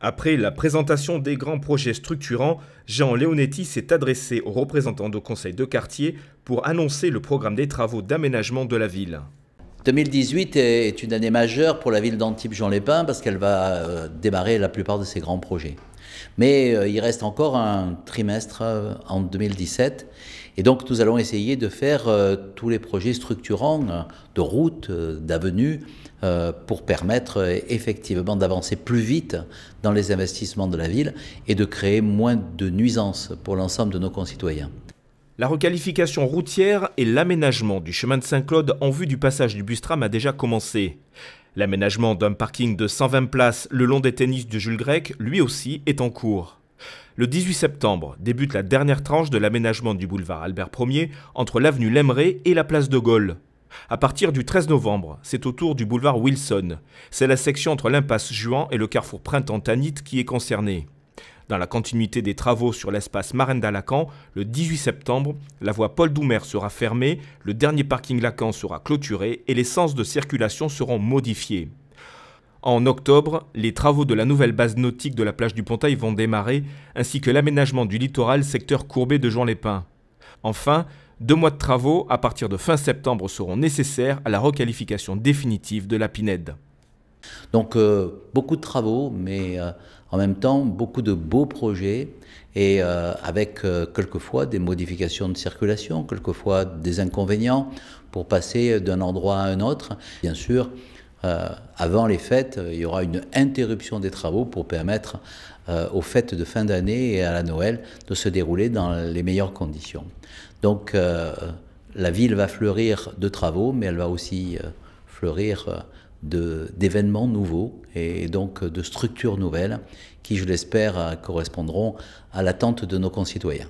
Après la présentation des grands projets structurants, Jean Leonetti s'est adressé aux représentants de conseils de quartier pour annoncer le programme des travaux d'aménagement de la ville. 2018 est une année majeure pour la ville d'Antibes-Jean-les-Pins parce qu'elle va euh, démarrer la plupart de ses grands projets. Mais euh, il reste encore un trimestre euh, en 2017 et donc nous allons essayer de faire tous les projets structurants de routes, d'avenues pour permettre effectivement d'avancer plus vite dans les investissements de la ville et de créer moins de nuisances pour l'ensemble de nos concitoyens. La requalification routière et l'aménagement du chemin de Saint-Claude en vue du passage du bus tram a déjà commencé. L'aménagement d'un parking de 120 places le long des tennis de Jules Grec, lui aussi, est en cours. Le 18 septembre débute la dernière tranche de l'aménagement du boulevard Albert Ier entre l'avenue Lemré et la place de Gaulle. À partir du 13 novembre, c'est au tour du boulevard Wilson. C'est la section entre l'impasse Juan et le carrefour Printemps-Tanit qui est concernée. Dans la continuité des travaux sur l'espace Marenda-Lacan, le 18 septembre, la voie Paul Doumer sera fermée, le dernier parking Lacan sera clôturé et les sens de circulation seront modifiés. En octobre, les travaux de la nouvelle base nautique de la plage du Pontail vont démarrer, ainsi que l'aménagement du littoral secteur courbé de jean lépin Enfin, deux mois de travaux à partir de fin septembre seront nécessaires à la requalification définitive de la Pinède. Donc euh, beaucoup de travaux, mais euh, en même temps beaucoup de beaux projets et euh, avec quelquefois des modifications de circulation, quelquefois des inconvénients pour passer d'un endroit à un autre. Bien sûr, avant les fêtes, il y aura une interruption des travaux pour permettre aux fêtes de fin d'année et à la Noël de se dérouler dans les meilleures conditions. Donc la ville va fleurir de travaux, mais elle va aussi fleurir d'événements nouveaux et donc de structures nouvelles qui, je l'espère, euh, correspondront à l'attente de nos concitoyens.